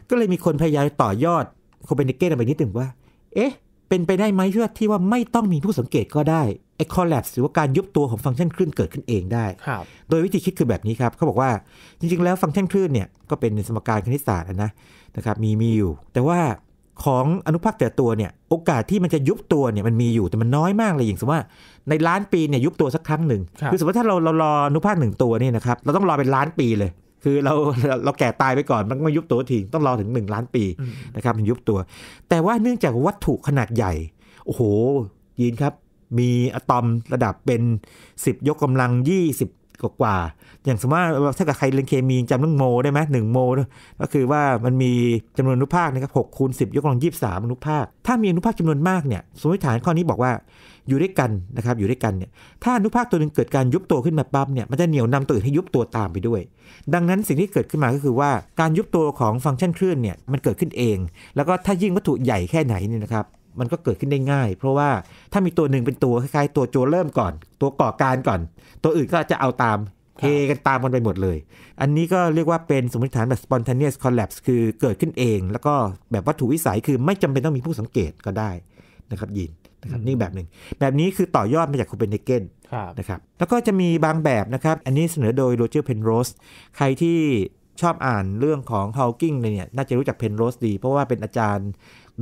ก็เลยมีคนพยายามต่อยอดโคเปนเฮเกนไปนิดหนึ่งว่า เอ๊ะเป็นไปได้ไหมที่ว่าไม่ต้องมีผู้สังเกตก็ได้ไอ้ collapse หรือว่าการยุบตัวของฟังก์ชันคลื่นเกิดขึ้นเองได้ โดยวิธีคิดคือแบบนี้ครับเขาบอกว่าจริงๆ แล้วฟังก์ชันคลื่นเนี่ยก็เป็นสมการคณิตศาสตร์นะนะครับ มีมีอยู่ แต่ว่าของอนุภาคแต่ตัวเนี่ยโอกาสที่มันจะยุบตัวเนี่ยมันมีอยู่ แต่มันน้อยมากเลยอย่างสมมติว่าในล้านปีเนี่ยยุบตัวสักครั้งหนึ่งคือสมมติว่าถ้าเราเรารออนุภาคหนึ่งตัวนี่นะครับเราต้องรอเป็นล้านปีเลย คือเราเราแก่ตายไปก่อนมันไม่ยุบตัวทีต้องรอถึง 1 ล้านปีนะครับถึงยุบตัว แต่ว่าเนื่องจากวัตถุขนาดใหญ่โอ้โหยินครับมีอะตอมระดับเป็น 10 ยกกำลัง 20 กว่ากว่าอย่างสมมติว่าถ้ากับใครเรียนเคมีจำเรื่องโมได้ไหมหนึ่งโมก็คือว่ามันมีจำนวนอนุภาคนะครับหกคูณสิบยกกำลังยี่สามอนุภาค ถ้ามีอนุภาคจำนวนมากเนี่ย สมมติฐานข้อนี้บอกว่าอยู่ด้วยกันนะครับอยู่ด้วยกันเนี่ยถ้าอนุภาคตัวหนึ่งเกิดการยุบตัวขึ้นมาปั๊บเนี่ยมันจะเหนี่ยวนำตัวอื่นให้ยุบตัวตามไปด้วย ดังนั้นสิ่งที่เกิดขึ้นมาก็คือว่าการยุบตัวของฟังก์ชันคลื่นเนี่ยมันเกิดขึ้นเอง แล้วก็ถ้ายิ่งวัตถุใหญ่แค่ไหนเนี่ยนะครับมันก็เกิดขึ้นได้ง่าย เพราะว่าถ้ามีตัวหนึ่งเป็นตัว คล้ายๆ ตัวโจเริ่มก่อน ตัวก่อการก่อน ตัวอื่นก็จะเอาตามเฮกันตามกันไปหมดเลย อันนี้ก็เรียกว่าเป็นสมมติฐานแบบ spontaneous collapse คือเกิดขึ้นเอง แล้วก็แบบวัตถุวิสัยคือไม่จำเป็นต้องมีผู้สังเกตก็ได้ นะครับยินนะครับนี่แบบหนึ่งแบบนี้คือต่อยอดมาจากคเปนเฮเกนนะครับแล้วก็จะมีบางแบบนะครับ อันนี้เสนอโดยโรเจอร์ เพนโรส ใครที่ชอบอ่านเรื่องของฮาวกิงเนี่ยน่าจะรู้จักเพนโรสดี เพราะว่าเป็นอาจารย์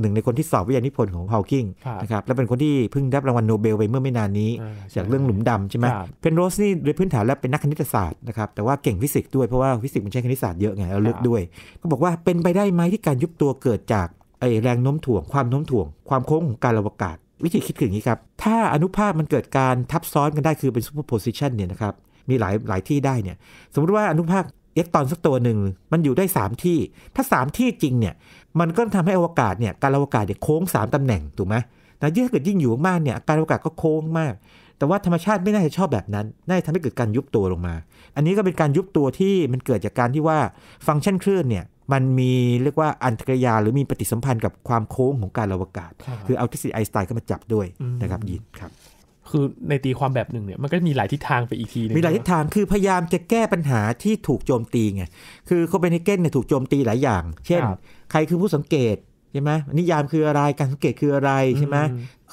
หนึ่งในคนที่สอบวิทยานิพนธ์ของฮอวกิงนะครับและเป็นคนที่เพิ่งได้รางวัลโนเบลไปเมื่อไม่นานนี้ จากเรื่องหลุมดำใช่ไหมเพนโรสนี่โดยพื้นฐานแล้วเป็นนักคณิตศาสตร์นะครับแต่ว่าเก่งฟิสิกส์ด้วย เพราะว่าฟิสิกส์มันใช้คณิตศาสตร์เยอะไงเราเลือกด้วย ก็บอกว่าเป็นไปได้ไหมที่การยุบตัวเกิดจากไอแรงโน้มถ่วงความโน้มถ่วงความโค้งของการรอากาศ วิธีคิดคืออย่างนี้ครับถ้าอนุภาคมันเกิดการทับซ้อนกันได้คือเป็นซูเปอร์โพซิชันเนี่ยนะครับมีหลายหลายที่ได้เนี่ยสมมติว่าอนุภาคเอ็กตรอนสักตัวหนึ่งมันอยู่ได้ 3 ที่ ถ้า3ที่จริงเนี่ยมันก็ทำให้อวกาศเนี่ยการอวกาศเนี่ยโค้ง3ตำแหน่งถูกไหมแต่ยิ่งเกิดยิ่งอยู่มากเนี่ยการอวกาศก็โค้งมาก แต่ว่าธรรมชาติไม่น่าจะชอบแบบนั้น น่าจะทำให้เกิดการยุบตัวลงมา อันนี้ก็เป็นการยุบตัวที่มันเกิดจากการที่ว่าฟังก์ชันคลื่นเนี่ยมันมีเรียกว่าอันตรยาหรือมีปฏิสัมพันธ์กับความโค้งของการอวกาศ คือเอาทฤษฎีไอน์สไตน์ก็มาจับด้วยนะครับยินครับคือในตีความแบบหนึ่งเนี่ยมันก็มีหลายทิศทางไปอีกทีนึงมีหลายทิศทางคือพยายามจะแก้ปัญหาที่ถูกโจมตีไงคือโคเปนเฮเกนเนี่ยถูกโจมตีหลายอย่าง เช่น ใครคือผู้สังเกตใช่ไหมนิยามคืออะไรการสังเกตคืออะไรใช่ไหม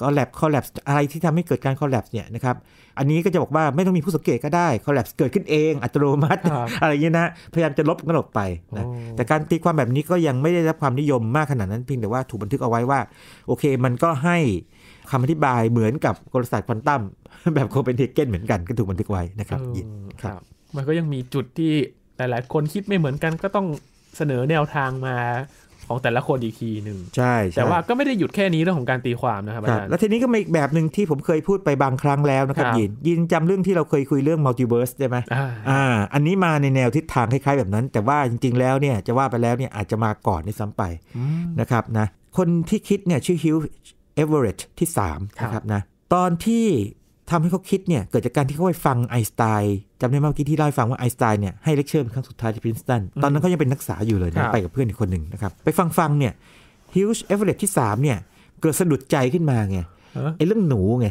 คอลแลบคอลแลบอะไรที่ทำให้เกิดการคอลแลบเนี่ยนะครับอันนี้ก็จะบอกว่าไม่ต้องมีผู้สังเกตก็ได้คอลแลบเกิดขึ้นเอง อัตโนมัติอะไรอย่างนี้นะพยายามจะลบกันออกไปนะแต่การตีความแบบนี้ก็ยังไม่ได้รับความนิยมมากขนาดนั้นเพียงแต่ว่า ถูกบันทึกเอาไว้ว่าโอเค มันก็ให้คำอธิบายเหมือนกับกลศาสตร์ควอนตัมแบบโคเปนเฮเกนเหมือนกันก็ถูกบันทึกไว้นะครับยินครับมันก็ยังมีจุดที่หลายๆคนคิดไม่เหมือนกันก็ต้องเสนอแนวทางมาของแต่ละคนอีกทีหนึ่ง ใช่แต่ว่าก็ไม่ได้หยุดแค่นี้เรื่องของการตีความนะครับอาจารย์แล้วทีนี้ก็มีอีกแบบหนึ่งที่ผมเคยพูดไปบางครั้งแล้วนะครับยินยินจำเรื่องที่เราเคยคุยเรื่องมัลติเวิร์สได้ไหมอ่าอันนี้มาในแนวทิศทางคล้ายๆแบบนั้น แต่ว่าจริงๆแล้วเนี่ยจะว่าไปแล้วเนี่ยอาจจะมาก่อนในซ้ำไปนะครับนะคนที่คิดเนี่ยชื่อฮิวเอเวอเรสต์ที่ 3 นะครับนะตอนที่ทำให้เขาคิดเนี่ย เกิดจากการที่เขาไปฟังไอสไตน์จำได้เมื่อกี้ที่เล่าให้ฟังว่าไอสไตน์เนี่ย ให้เลคเชอร์เป็นครั้งสุดท้ายที่พรินสตันตอนนั้นเขายังเป็นนักศึกษาอยู่เลยนะไปกับเพื่อนอีกคนหนึ่งนะครับ ไปฟังฟังเนี่ยฮิวช์เอเวอเรสที่ 3 เนี่ย เกิดสะดุดใจขึ้นมาไงไอเรื่องหนูไง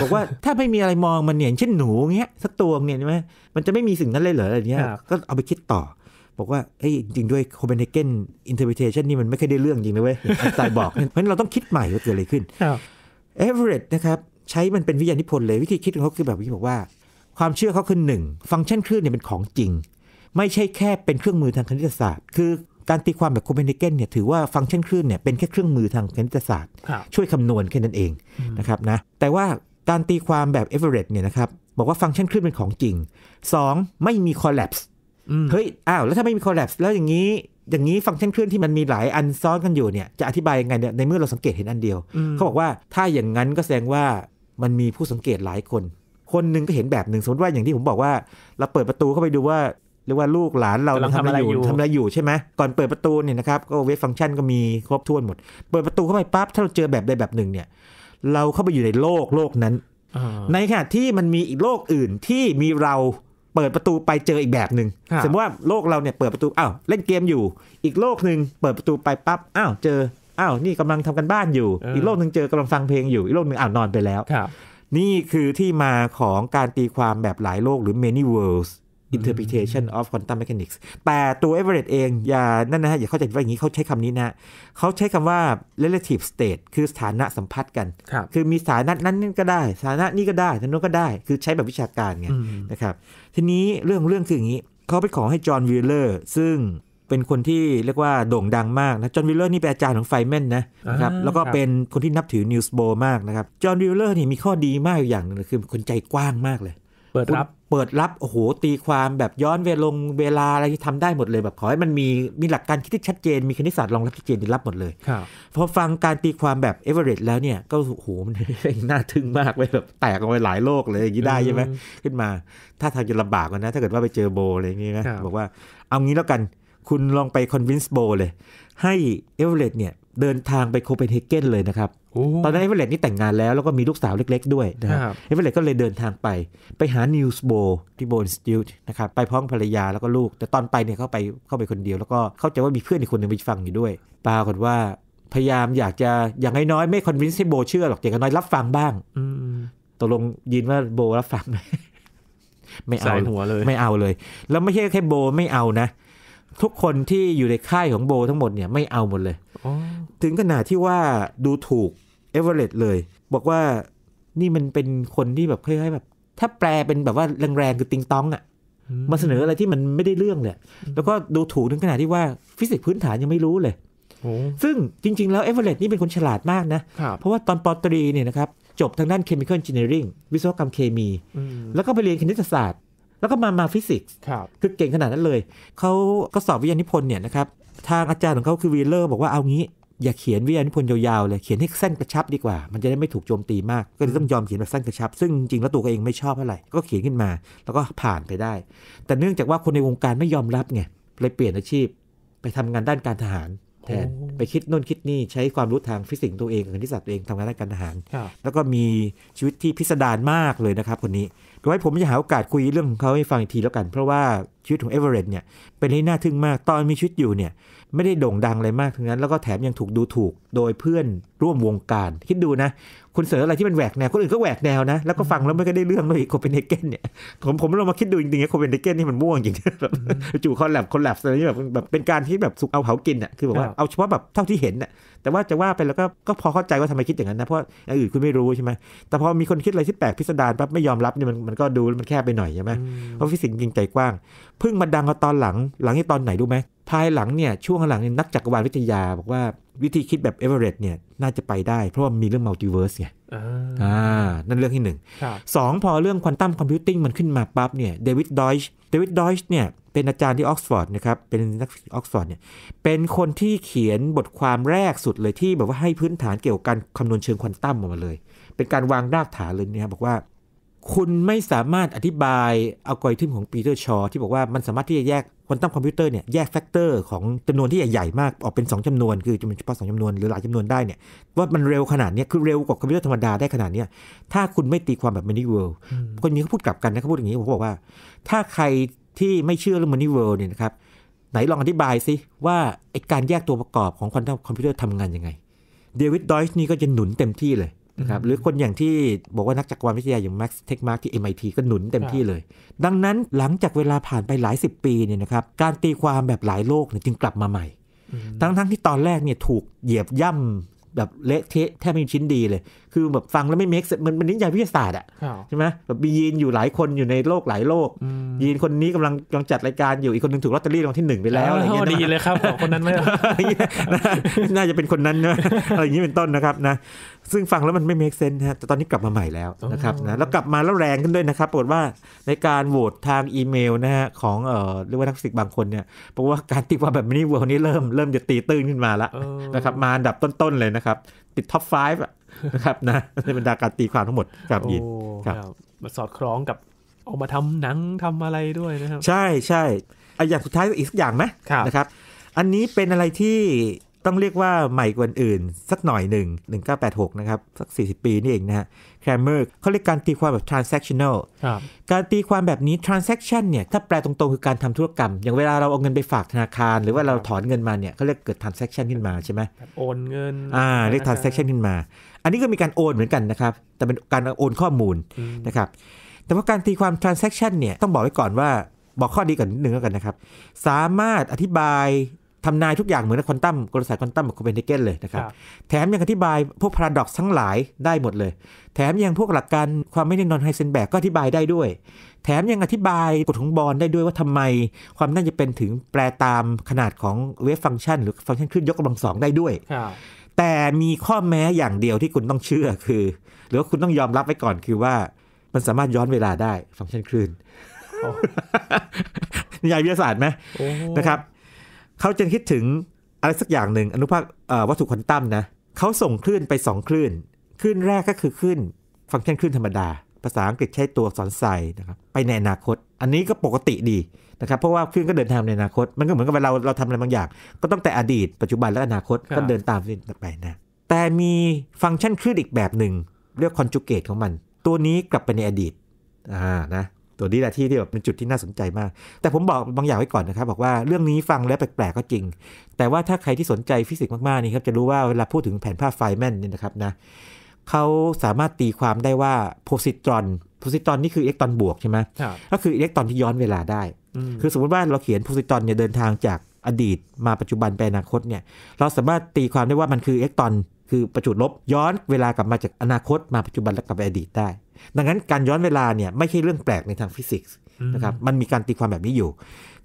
บอกว่าถ้าไม่มีอะไรมองมันเนี่ยเช่นหนูเงี้ยสักตัวเนี่ยใช่ไหมมันจะไม่มีสิ่งนั้นเลยเหรออะไรเงี้ยก็เอาไปคิดต่อบอกว่าเอ้ยจริงด้วยโคเปนเฮเกนอินเทอร์พิเทชันนี่มันไม่เคยได้เรื่องจริงนะเว้ยอัตายบอก เพราะฉะนั้นเราต้องคิดใหม่ว่าเกิดอะไรขึ้นเอเวอเรตนะครับใช้มันเป็นวิทยานิพนธ์เลยวิธีคิดของเขาคือแบบที่บอกว่า ความเชื่อเขาคือหนึ่งฟังก์ชันคลื่นเนี่ยเป็นของจริง ไม่ใช่แค่เป็นเครื่องมือทางคณิตศาสตร์ คือการตีความแบบโคเปนเฮเกนเนี่ยถือว่าฟังก์ชันคลื่นเนี่ยเป็นแค่เครื่องมือทางคณิตศาสตร์ช่วยคำนวณแค่นั้นเองนะครับนะแต่ว่าการตีความแบบเอเวอเรตเนี่ยนะครับบอกว่าฟังก์ชันคลื่นเป็นของจริง 2. ไม่มีคอลลัพส์เฮ้ย อ้าวแล้วถ้าไม่มีคอลแลปส์แล้วอย่างนี้ อย่างนี้ฟังก์ชันเคลื่อนที่มันมีหลายอันซ้อนกันอยู่เนี่ย จะอธิบายยังไงเนี่ยในเมื่อเราสังเกตเห็นอันเดียว เขาบอกว่าถ้าอย่างนั้นก็แสดงว่ามันมีผู้สังเกตหลายคน คนหนึ่งก็เห็นแบบหนึ่งสมมติว่าอย่างที่ผมบอกว่า เราเปิดประตูเข้าไปดูว่า เรียกว่าลูกหลานเราทำอะไรอยู่ทำอะไรอยู่ใช่ไหมก่อนเปิดประตูเนี่ยนะครับก็เวฟฟังก์ชันก็มีครบถ้วนหมด เปิดประตูเข้าไปปั๊บถ้าเราเจอแบบใดแบบหนึ่งเนี่ยเราเข้าไปอยู่ในโลกโลกนั้นในขณะที่มันมีอีกโลกอื่นที่มีเราเปิดประตูไปเจออีกแบบหนึง่งสมมติว่าโลกเราเนี่ยเปิดประตูอ้าวเล่นเกมอยู่ อีกโลกหนึ่งเปิดประตูไปปั๊บอ้าวเจออ้าวนี่กำลังทำกันบ้านอยู่ อีกโลกหนึ่งเจอกำลังฟังเพลงอยู่อีกโลกหนึ่งอ้าวนอนไปแล้วนี่คือที่มาของการตีความแบบหลายโลกหรือ many worlds interpretation of quantum mechanics แต่ตัว Everett เองอย่า นั่นนะฮะอย่าเข้าใจว่าอย่างนี้เขาใช้คำนี้นะ เขาใช้คำว่า relative state คือสถานะสัมพัทธ์กันคคือมีสถานะนั้นก็ได้สถานะนี้ก็ได้สถานะก็ได้คือใช้แบบวิชาการไงนะครับทีนี้เรื่องเรื่องคืออย่างนี้ เขาไปขอให้จอห์นวิลเลอร์ซึ่งเป็นคนที่เรียกว่าโด่งดังมากนะจอห์นวิลเลอร์นี่เป็นอาจารย์ของไฟแมนนะนะครับแล้วก็เป็นคนที่นับถือนิวส์โบมากนะครับจอห์นวิลเลอร์นี่มีข้อดีมากอย่างนึงคือคนใจกว้างมากเลยเปิดรับเปิดรับโอ้โหตีความแบบย้อนเวลงเวลาอะไรที่ทำได้หมดเลยแบบขอให้มันมีมีหลักการคิดที่ชัดเจน มีคณิตศาสตร์รองรับที่เจนรับหมดเลยพอฟังการตีความแบบเอเวอเรสต์แล้วเนี่ยก็โอ้โหมันน่าทึ่งมากเลยแบบแตกออกไปหลายโลกเลย อย่างนี้ได้ใช่ไหมขึ้นมา ถ้าทางจะลำบากกันนะ ถ้าเกิดว่าไปเจอโบอะไรอย่างนี้นะบอกว่าเอางี้แล้วกันคุณลองไปคอนวินส์โบเลย ให้เอเวอเรสต์เนี่ยเดินทางไปโคเปนเฮเกนเลยนะครับ ตอนนั้นเอเวอเรตนี่แต่งงานแล้ว แล้วก็มีลูกสาวเล็กๆด้วยนะครับเอเวอเรตก็เลยเดินทางไป ไปหานิวส์โบที่โบนสติลนะครับ ไปพร้อมภรรยาแล้วก็ลูก แต่ตอนไปเนี่ยเขาไปเข้าไปคนเดียว แล้วก็เข้าใจว่ามีเพื่อนอีกคนหนึ่งไปฟังอยู่ด้วย ปรากฏว่า พยายามอยากจะอย่างน้อยๆไม่คอนวินส์ให้โบเชื่อหรอกอย่างน้อยรับฟังบ้างตกลงยินว่าโบรับฟังไหมไม่เอาหัวเลยไม่เอาเลย แล้วไม่ใช่แค่โบ ไม่เอานะทุกคนที่อยู่ในค่ายของโบทั้งหมดเนี่ยไม่เอาหมดเลย ถึงขนาดที่ว่าดูถูกเอเวอเรสตเลย บอกว่านี่มันเป็นคนที่แบบคล้ายๆแบบ ถ้าแปลเป็นแบบว่า แรงๆคือติงตองอะ่ะมาเสนออะไรที่มันไม่ได้เรื่องเลย แล้วก็ดูถูกถึงขนาดที่ว่าฟิสิกส์พื้นฐานยังไม่รู้เลย ซึ่งจริงๆแล้วเอเวอเรสตนี่เป็นคนฉลาดมากนะ เพราะว่าตอนปอตรีเนี่ยนะครับจบทางด้านเคมีคอลเนจิเนียริงวิศวกรรมเคมี แล้วก็ไปเรียนคณิตศาสตร์แล้วก็มามาฟิสิกส์คือเก่งขนาดนั้นเลย เขาก็สอบวิทยานิพนธ์เนี่ยนะครับ ทางอาจารย์ของเขาคือวีเลอร์บอกว่าเอางี้ อย่าเขียนวิทยานิพนธ์ยาว ๆ เลย เขียนให้สั้นกระชับดีกว่า มันจะได้ไม่ถูกโจมตีมาก ก็เลยต้องยอมเขียนแบบสั้นกระชับ ซึ่งจริงแล้วตัวเองไม่ชอบเท่าไหร่ก็เขียนขึ้นมา แล้วก็ผ่านไปได้ แต่เนื่องจากว่าคนในวงการไม่ยอมรับไงเลยเปลี่ยนอาชีพไปทำงานด้านการทหารแทนไปคิดน่นคิดนี่ ใช้ความรู้ทางฟิสิกส์ตัวเองคณิตศาสตร์ตัวเองทำงานด้านการทหาร แล้วก็มีชีวิตที่พิสดารมากเลยนะครับ คนนี้ดไว้ผมจะหาโอกาสคุยเรื่องของเขาให้ฟังอีกทีแล้วกัน เพราะว่าชีวิตของเอเวอเรสต์เนี่ยเป็นเรื่องน่าทึ่งมาก ตอนมีชีวิตอยู่เนี่ยไม่ได้โด่งดังอะไรมากทั้งนั้น แล้วก็แถมยังถูกดูถูกโดยเพื่อนร่วมวงการคิดดูนะ คุณเสนออะไรที่มันแหวกแนว คนอื่นก็แหวกแนวนะแล้วก็ฟังแล้วไม่ก็ได้เรื่องเลยโคเปนเฮเกนเนี่ยผมผมลองมาคิดดูจริงๆโคเปนเฮเกนนี่มันม่วงจริงๆจู่คอลแลบคอลแลบอะไรนี่แบบแบบเป็นการที่แบบสุกเอาเผากินอ่ะคือบอกว่าเอาเฉพาะแบบเท่าที่เห็นอ่ะแต่ว่าจะว่าไปแล้วก็ก็พอเข้าใจว่าทำไมคิดอย่างนั้นนะเพราะอย่างอื่นคุณไม่รู้ใช่ไหมแต่พอมีคนคิดอะไรที่แปลกพิสดารปั๊บไม่ยอมรับเนี่ยมันมันก็ดูมันแคบไปหน่อยใช่ไหมเพราะฟิสิกส์จริงใจกว้างเพิ่งมาดังตอนหลังหลังที่ตอนไหนรู้ไหมภายหลังเนี่ยช่วงหลังนักจักรวาลวิทยา บอกว่าวิธีคิดแบบเอเวอเรสต์เนี่ยน่าจะไปได้ เพราะว่ามีเรื่องมัลติเวิร์สไงอ่านั่นเรื่องที่หนึ่งสองพอเรื่องควอนตัมคอมพิวติ้งมันขึ้นมาปั๊บเนี่ยเดวิดดอยช์เดวิดดอยช์เนี่ยเป็นอาจารย์ที่ออกซฟอร์ดนะครับเป็นนักออกซฟอร์ดเนี่ยเป็นคนที่เขียนบทความแรกสุดเลยที่แบบว่าให้พื้นฐานเกี่ยวกับการคำนวณเชิงควอนตัมออกมาเลย เป็นการวางรากฐานเลยเนี่ยบอกว่าคุณไม่สามารถอธิบายอัลกอริทึมของปีเตอร์ชอที่บอกว่ามันสามารถที่จะแยกควอนตัมคอมพิวเตอร์เนี่ยแยกแฟกเตอร์ของจำนวนที่ใหญ่ๆมาก ออกเป็น 2 จำนวนคือจำนวนเฉพาะสองจำนวนหรือหลายจำนวนได้เนี่ยว่ามันเร็วขนาดนี้ คือเร็วกว่าคอมพิวเตอร์ธรรมดาได้ขนาดนี้ถ้าคุณไม่ตีความแบบมินิเวิลด์คนนี้เขาพูดกลับกันนะเขาพูดอย่างนี้ผมบอกว่าถ้าใครที่ไม่เชื่อเรื่องมินิเวิลด์เนี่ยนะครับไหนลองอธิบายสิว่าไอการแยกตัวประกอบของควอนตัมคอมพิวเตอร์ทำงานยังไงเดวิดดอยส์นี่ก็จะหนุนเต็มที่เลยนะครับหรือคนอย่างที่บอกว่านักจักรวาลวิทยาอย่างแม็กซ์เทคมาร์กที่ MIT ก็หนุนเต็มที่เลย ดังนั้นหลังจากเวลาผ่านไปหลาย 10 ปีเนี่ยนะครับการตีความแบบหลายโลกเนี่ยจึงกลับมาใหม่ ทั้งๆทที่ตอนแรกเนี่ยถูกเหยียบย่ำแบบเละเทะแทบไม่มีชิ้นดีเลยคือแบบฟังแล้วไม่เม์มันมันนิยายวิทยาศาสตร์อ่ะใช่ไหมแบบมียีนอยู่หลายคนอยู่ในโลกหลายโลก ยีนคนนี้กำลังกำลังจัดรายการอยู่อีกคนนึงถูกลอตเตอรี่รางวัลที่หนึ่งไปแล้วอะไรเงี้ยดีเลยครับคนนั้นไม่น่าจะเป็นคนนั้นนะอะไรอย่างนี้เป็นต้นนะครับนะซึ่งฟังแล้วมันไม่เมคเซนฮะแต่ตอนนี้กลับมาใหม่แล้วนะครับนะแล้วกลับมาแล้วแรงขึ้นด้วยนะครับปรากฏว่าในการโหวตทางอีเมลนะฮะของเอ่อเรียกว่านักศึกบางคนเนี่ยบอราว่าการตีความแบบนีนเวิล์นี้เริ่ม เริ่มจะตีตื้นขึ้นมาแล้วนะครับมาอันดับต้นๆ เลยนะครับติดท็อป5นะครับนะในบรรดาการตีความทั้งหมดครับยินครับมาสอดคล้องกับออกมาทำหนังทำอะไรด้วยนะครับ ใช่ใช่ไออย่างสุดท้ายอีกสักอย่างไหมนะครับอันนี้เป็นอะไรที่ต้องเรียกว่าใหม่กว่าอื่น สักหน่อยหนึ่ง 1986 นะครับสัก 40 ปีนี่เองนะฮะแคมเมอร์เขาเรียกการตีความแบบ transactional การตีความแบบนี้ transaction เนี่ย ถ้าแปลตรง ๆ คือการทำธุรกรรม อย่างเวลาเราเอาเงินไปฝากธนาคารหรือว่าเราถอนเงินมาเนี่ยเขาเรียกเกิด transaction ขึ้นมาใช่ไหมโอนเงินอ่าเรียก transaction ขึ้นมาอันนี้ก็มีการโอนเหมือนกันนะครับ แต่เป็นการโอนข้อมูลนะครับ แต่ว่าการตีความ transaction เนี่ยต้องบอกไว้ก่อนว่าบอกข้อดีก่อนนิดนึงแล้วกันนะครับ สามารถอธิบายทำนายทุกอย่างเหมือนควอนตัมกลศาสตร์ควอนตัมแบบโคเปนเฮเกนเลยนะครับแถมยังอธิบายพวกพาราดอกซ์ทั้งหลายได้หมดเลย แถมยังพวกหลักการความไม่แน่นอนไฮเซนแบกก็อธิบายได้ด้วย แถมยังอธิบายกฎของบอลได้ด้วยว่าทำไมความน่าจะเป็นถึงแปลตามขนาดของเวฟฟังก์ชันหรือฟังก์ชันคลื่นยกกำลังสองได้ด้วยแต่มีข้อแม้อย่างเดียวที่คุณต้องเชื่อคือ หรือว่าคุณต้องยอมรับไว้ก่อนคือว่า มันสามารถย้อนเวลาได้ฟังก์ชันคลื่นนิยายวิทยาศาสตร์ไหมนะครับเขาจะคิดถึง อะไรสักอย่างหนึ่งอนุภาควัตถุควอนตัมนะเขาส่งคลื่นไปสองคลื่นคลื่นแรกก็คือคลื่นฟังก์ชันคลื่นธรรมดา ภาษาอังกฤษใช้ตัวสอนใส่นะครับ ไปในอนาคต อันนี้ก็ปกติดีนะครับ เพราะว่าเลื่อนก็เดินทางในอนาคต มันก็เหมือนกับเราเราทำอะไรบางอย่าง ก็ต้องแต่อดีต ปัจจุบันและอนาคตก็เดินตามไปนะ แต่มีฟังก์ชันคลื่นอีกแบบหนึ่งเรียกคอนจูเกตของมัน ตัวนี้กลับไปในอดีตอ่านะตัวนี้แหละที่ที่แบบเป็นจุดที่น่าสนใจมาก แต่ผมบอกบางอย่างไว้ก่อนนะครับ บอกว่าเรื่องนี้ฟังแล้วแปลกๆ ก็จริง แต่ว่าถ้าใครที่สนใจฟิสิกส์มากๆนี่ครับจะรู้ว่าเวลาพูดถึงแผนภาพไฟแมนเนี่ยนะครับนะเขาสามารถตีความได้ว่าโพซิตรอนโพซิตรอนนี่คืออิเล็กตรอนบวกใช่ไหมก็คืออิเล็กตรอนที่ย้อนเวลาได้คือสมมติว่าเราเขียนโพซิตอนเนี่ยเดินทางจากอดีตมาปัจจุบันไปอนาคตเนี่ยเราสามารถตีความได้ว่ามันคือเอ็กตอน คือประจุลบย้อนเวลากลับมาจากอนาคตมาปัจจุบันและกลับไปอดีตได้ ดังนั้นการย้อนเวลาเนี่ยไม่ใช่เรื่องแปลกในทางฟิสิกส์นะครับมันมีการตีความแบบนี้อยู่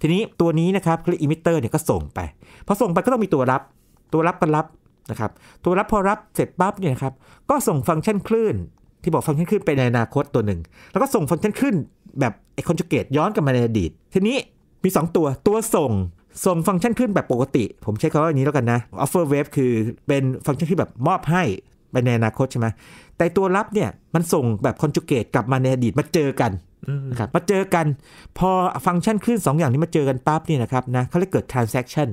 ทีนี้ตัวนี้นะครับคลีอิมิเตอร์เนี่ยก็ส่งไปพอส่งไปก็ต้องมีตัวรับตัวรับก็รับนะครับ ตัวรับพอรับเสร็จปั๊บเนี่ยนะครับก็ส่งฟังก์ชันคลื่น ที่บอกฟังก์ชันคลื่นไปในอนาคตตัวหนึ่งแล้วก็ส่งฟังก์ชันคลื่นแบบไอคอนจูเกตย้อนกลับมาในอดีต ทีนี้มี 2 ตัว ตัวส่งส่งฟังก์ชันขึ้นแบบปกติ ผมใช้คำว่านี้แล้วกันนะ offer wave คือเป็นฟังก์ชันที่แบบมอบให้ไปในอนาคตใช่ไหมแต่ตัวรับเนี่ยมันส่งแบบคอนจูเกตกลับมาในอดีตมาเจอกันนะครับมาเจอกัน พอฟังก์ชันขึ้น2ออย่างนี้มาเจอกันปั๊บนี่นะครับนะเขาเลยเกิด transaction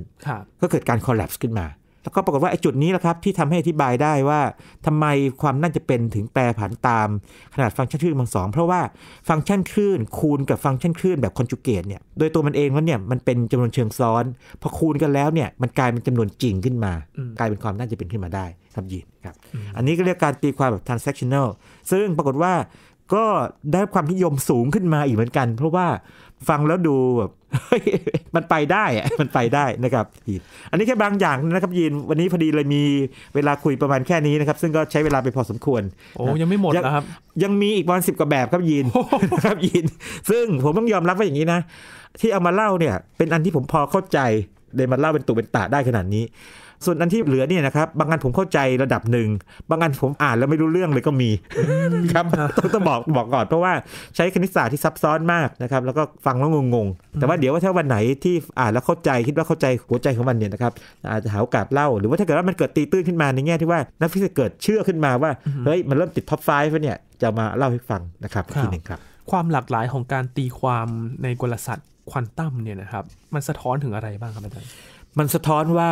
ก็เกิดการ collapse ขึ้นมาแล้วก็ปรากฏว่าไอ้จุดนี้แหละครับที่ทำให้อธิบายได้ว่าทำไมความน่าจะเป็นถึงแปรผันตามขนาดฟังก์ชันคลื่นบางสองเพราะว่าฟังก์ชันคลื่น คูณกับฟังก์ชันคลื่น แบบคอนจูเกตเนี่ยโดยตัวมันเองแล้วเนี่ยมันเป็นจำนวนเชิงซ้อนพอคูณกันแล้วเนี่ยมันกลายเป็นจำนวนจริงขึ้นมา กลายเป็นความน่าจะเป็นขึ้นมาได้ครับยีนครับ อันนี้ก็เรียกการตีความแบบ transactional ซึ่งปรากฏว่าก็ได้ความนิยมสูงขึ้นมาอีกเหมือนกันเพราะว่าฟังแล้วดูแบบมันไปได้มันไปได้นะครับยนอันนี้แค่บางอย่างนะครับ ยินวันนี้พอดีเลยมีเวลาคุยประมาณแค่นี้นะครับ ซึ่งก็ใช้เวลาไปพอสมควร โอ้ยังไม่หมดนะครับ ยังมีอีกวันสิบกว่าแบบครับ ยินครับยิน ซึ่งผมต้องยอมรับว่าอย่างนี้นะ ที่เอามาเล่าเนี่ย เป็นอันที่ผมพอเข้าใจเลยมาเล่าเป็นตุเป็นตาได้ขนาดนี้ส่วนอันที่เหลือเนี่ยนะครับบางอันผมเข้าใจระดับหนึ่งบางอันผมอ่านแล้วไม่รู้เรื่องเลยก็มีครับต้องบอกบอกก่อนเพราะว่าใช้คณิตศาสตร์ที่ซับซ้อนมากนะครับ แล้วก็ฟังแล้วงง ๆ แต่ว่าเดี๋ยวว่าถ้าวันไหนที่อ่านแล้วเข้าใจคิดว่าเข้าใจหัวใจของมันเนี่ยนะครับอาจจะหาโอกาสเล่าหรือว่าถ้าเกิดว่ามันเกิดตีตื้นขึ้นมาในแง่ ที่ว่านักฟิสิกส์เกิดเชื่อขึ้นมาว่าเฮ้ยมันเริ่มติดท็อปไฟฟ์เนี่ยจะมาเล่าให้ฟังนะครับทีหนึ่งครับ ความหลากหลายของการตีความในกลศาสตร์ควอนตัมเนี่ยนะครับมันสะท้อนถึงอะไรบ้างครับอาจารย์มันสะท้อนว่า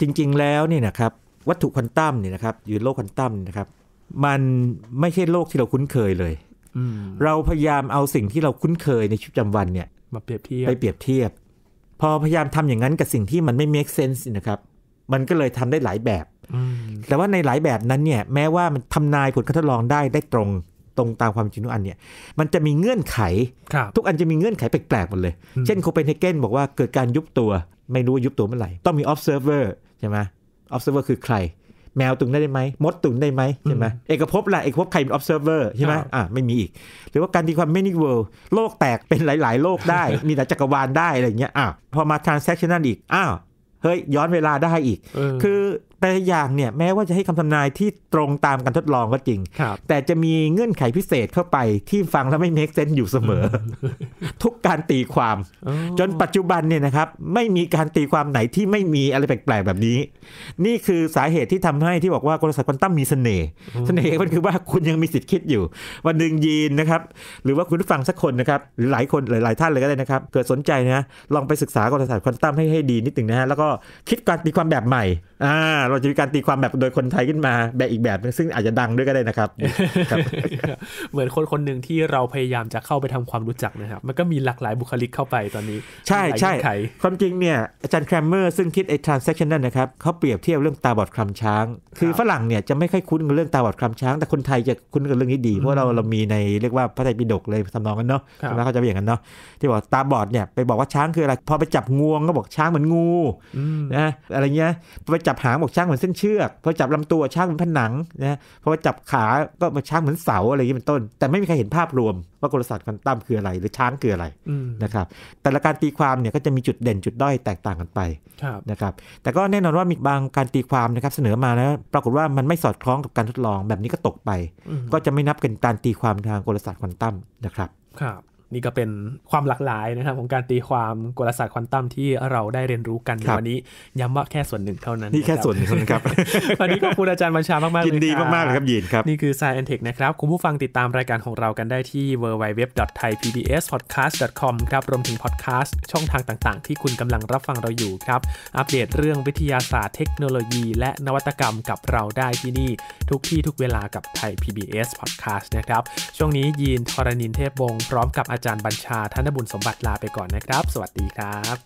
จริง ๆ แล้วนี่นะครับวัตถุควอนตัมเนี่ยนะครับอยื่โลกควอนตัมนะครับมันไม่ใช่โลกที่เราคุ้นเคยเลยเราพยายามเอาสิ่งที่เราคุ้นเคยในชีวิตประจำวันเนี่ยมาเปรียบเทียบไปเปรียบเทียบ พอพยายามทำอย่างนั้นกับสิ่งที่มันไม่ make sense นะครับ มันก็เลยทำได้หลายแบบ แต่ว่าในหลายแบบนั้นเนี่ยแม้ว่ามันทำนายผลการทดลองได้ได้ตรงตรงตามความจริงทุกอันเนี่ยมันจะมีเงื่อนไขทุกอันจะมีเงื่อนไขแปลกๆหมดเลย เช่นโคเปนเฮเกนบอกว่าเกิดการยุบตัว ไม่รู้ยุบตัวเมื่อไหร่ ต้องมี observer ใช่ไหม observer คือใครแมวตุนได้ไหมมดตุนได้ไหมใช่ไหมเอกภพล่ะเอกภพใครเป็น observer ใช่ไหมอ่าไม่มีอีก หรือว่าการตีความ many world โลกแตกเป็นหลาย ๆ โลกได้ มีหลายจักรวาลได้อะไรเงี้ยอ่าพอมา transactional อีกอ้าวเฮ้ย ย้อนเวลาได้อีกคือแต่อย่างเนี่ยแม้ว่าจะให้คำทำนายที่ตรงตามการทดลองก็จริง แต่จะมีเงื่อนไขพิเศษเข้าไปที่ฟังแล้วไม่ make sense อยู่เสมอ ทุกการตีความ จนปัจจุบันเนี่ยนะครับ ไม่มีการตีความไหนที่ไม่มีอะไรแปลกๆแบบนี้ นี่คือสาเหตุที่ทำให้ที่บอกว่ากลศาสตร์ควอนตัมมีเสน่ห์เสน่ห์มันคือว่าคุณยังมีสิทธิ์คิดอยู่ วันหนึ่งยีนนะครับ หรือว่าคุณฟังสักคนนะครับหรือหลายคนหลาย ๆ ท่านเลยก็ได้นะครับ เกิดสนใจนะ ลองไปศึกษากลศาสตร์ควอนตัมให้ให้ดีนิดหนึ่งนะฮะแล้วก็คิดการตีความแบบใหม่อ่าเราจะมีการตีความแบบโดยคนไทยขึ้นมาแบบอีกแบบนึงซึ่งอาจจะดังด้วยก็ได้นะครับเหมือนคนคนหนึ่งที่เราพยายามจะเข้าไปทำความรู้จักนะครับ มันก็มีหลากหลายบุคลิกเข้าไปตอนนี้ ใช่ใช่ความจริงเนี่ย อาจารย์แครมเมอร์ซึ่งคิด ไอ้ transactional นะครับเขาเปรียบเทียบเรื่องตาบอดคลำช้าง คือฝรั่งเนี่ยจะไม่ค่อยคุ้นกับเรื่องตาบอดคลำช้าง แต่คนไทยจะคุ้นกับเรื่องนี้ดี เพราะเราเรามีในเรียกว่าพระไตรปิฎกเลยทำนองกันเนาะใช่ไหมเขาจะเป็นอย่างนั้นเนาะที่บอกตาบอดเนี่ยไปบอกว่าช้างคืออะไรพอไปจับงวงก็บอกช้างเหมือนงูนะอะไรเงี้ยไปจับหางบอกช่างเหมือนเส้นเชือกพอจับลำตัวช่างเหมือนผนังนะพอจับขา ก็มาช่างเหมือนเสาอะไรอย่างนี้เป็นต้น แต่ไม่มีใครเห็นภาพรวมว่ากลศาสตร์ควอนตัมคืออะไร หรือช้างคืออะไรนะครับ แต่ละการตีความเนี่ยก็จะมีจุดเด่นจุดด้อยแตกต่างกันไปนะครับ แต่ก็แน่นอนว่ามีบางการตีความนะครับเสนอมาแล้ว ปรากฏว่ามันไม่สอดคล้องกับการทดลองแบบนี้ก็ตกไป ก็จะไม่นับเป็นการตีความทางกลศาสตร์ควอนตัมนะครับครับนี่ก็เป็นความหลากหลายนะครับของการตีความกลศาสตร์ควอนตัมที่เราได้เรียนรู้กันวันนี้ ย้ำว่าแค่ส่วนหนึ่งเท่านั้นนี่แค่ส่วนหนึ่งครับ วันนี้ขอบคุณอาจารย์บัญชามากมากยินดีมากๆเลยครับยินครับนี่คือ Science and Tech นะครับ คุณผู้ฟังติดตามรายการของเรากันได้ที่ www.thaipbspodcast.com ครับรวมถึงพอดแคสต์ช่องทางต่างๆ ที่คุณกำลังรับฟังเราอยู่ครับอัปเดตเรื่องวิทยาศาสตร์เทคโนโลยี และนวัตกรรมกับเราได้ที่นี่ทุกที่ทุกเวลากับไทย PBS Podcast นะครับช่วงนี้ยินทรณินเทพวงศ์พร้อมกับอาจารย์จารย์บัญชาธนบุญสมบัติลาไปก่อนนะครับ สวัสดีครับ